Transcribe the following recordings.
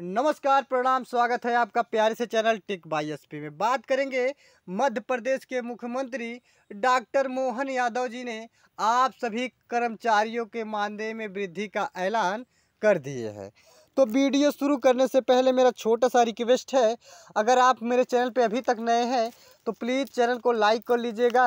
नमस्कार प्रणाम स्वागत है आपका प्यारे से चैनल टिक बाई एस में बात करेंगे मध्य प्रदेश के मुख्यमंत्री डॉक्टर मोहन यादव जी ने आप सभी कर्मचारियों के मानदेय में वृद्धि का ऐलान कर दिए हैं तो वीडियो शुरू करने से पहले मेरा छोटा सा रिक्वेस्ट है अगर आप मेरे चैनल पे अभी तक नए हैं तो प्लीज़ चैनल को लाइक कर लीजिएगा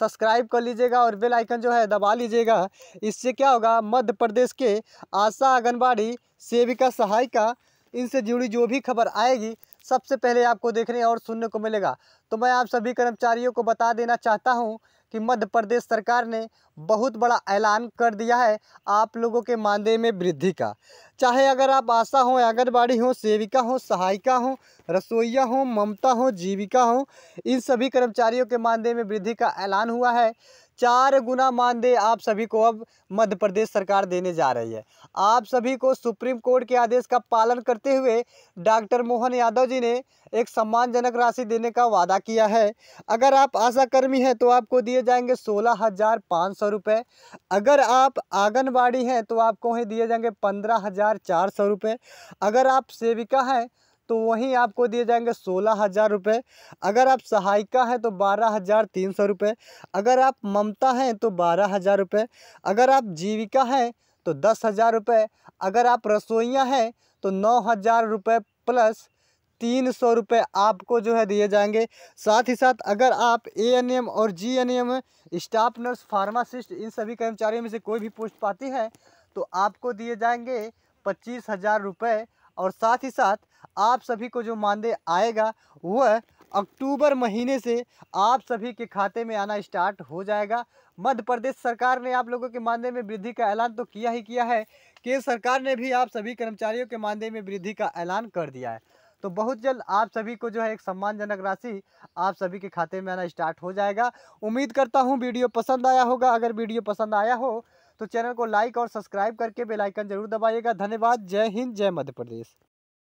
सब्सक्राइब कर लीजिएगा और बेल आइकन जो है दबा लीजिएगा इससे क्या होगा मध्य प्रदेश के आशा आंगनबाड़ी सेविका सहायिका इनसे जुड़ी जो भी खबर आएगी सबसे पहले आपको देखने और सुनने को मिलेगा तो मैं आप सभी कर्मचारियों को बता देना चाहता हूँ कि मध्य प्रदेश सरकार ने बहुत बड़ा ऐलान कर दिया है आप लोगों के मानदेय में वृद्धि का चाहे अगर आप आशा हों आंगनबाड़ी हों सेविका हों सहायिका हों रसोईया हों ममता हों जीविका हों इन सभी कर्मचारियों के मानदेय में वृद्धि का ऐलान हुआ है चार गुना मानदेय आप सभी को अब मध्य प्रदेश सरकार देने जा रही है आप सभी को सुप्रीम कोर्ट के आदेश का पालन करते हुए डॉक्टर मोहन यादव जी ने एक सम्मानजनक राशि देने का वादा किया है अगर आप आशाकर्मी हैं तो आपको दिए जाएंगे सोलह हज़ार पाँच सौ रुपये अगर आप आंगनबाड़ी हैं तो आपको ही दिए जाएंगे पंद्रह हज़ार चार सौ रुपये अगर आप सेविका हैं तो वहीं आपको दिए जाएंगे सोलह हज़ार रुपये अगर आप सहायिका हैं तो बारह हज़ार तीन सौ रुपये अगर आप ममता हैं तो बारह हज़ार रुपये अगर आप जीविका हैं तो दस हज़ार रुपये अगर आप रसोइयाँ हैं तो नौ हज़ार रुपये प्लस तीन सौ रुपये आपको जो है दिए जाएंगे साथ ही साथ अगर आप ए एन एम और G N M staff nurse pharmacist इन सभी कर्मचारियों में से कोई भी पोस्ट पाती है तो आपको दिए जाएंगे पच्चीस हज़ार रुपये और साथ ही साथ आप सभी को जो मानदेय आएगा वह अक्टूबर महीने से आप सभी के खाते में आना स्टार्ट हो जाएगा मध्य प्रदेश सरकार ने आप लोगों के मानदेय में वृद्धि का ऐलान तो किया ही किया है केंद्र सरकार ने भी आप सभी कर्मचारियों के मानदेय में वृद्धि का ऐलान कर दिया है तो बहुत जल्द आप सभी को जो है एक सम्मानजनक राशि आप सभी के खाते में आना स्टार्ट हो जाएगा उम्मीद करता हूँ वीडियो पसंद आया होगा अगर वीडियो पसंद आया हो तो चैनल को लाइक और सब्सक्राइब करके बेलाइकन जरूर दबाइएगा धन्यवाद जय हिंद जय मध्य प्रदेश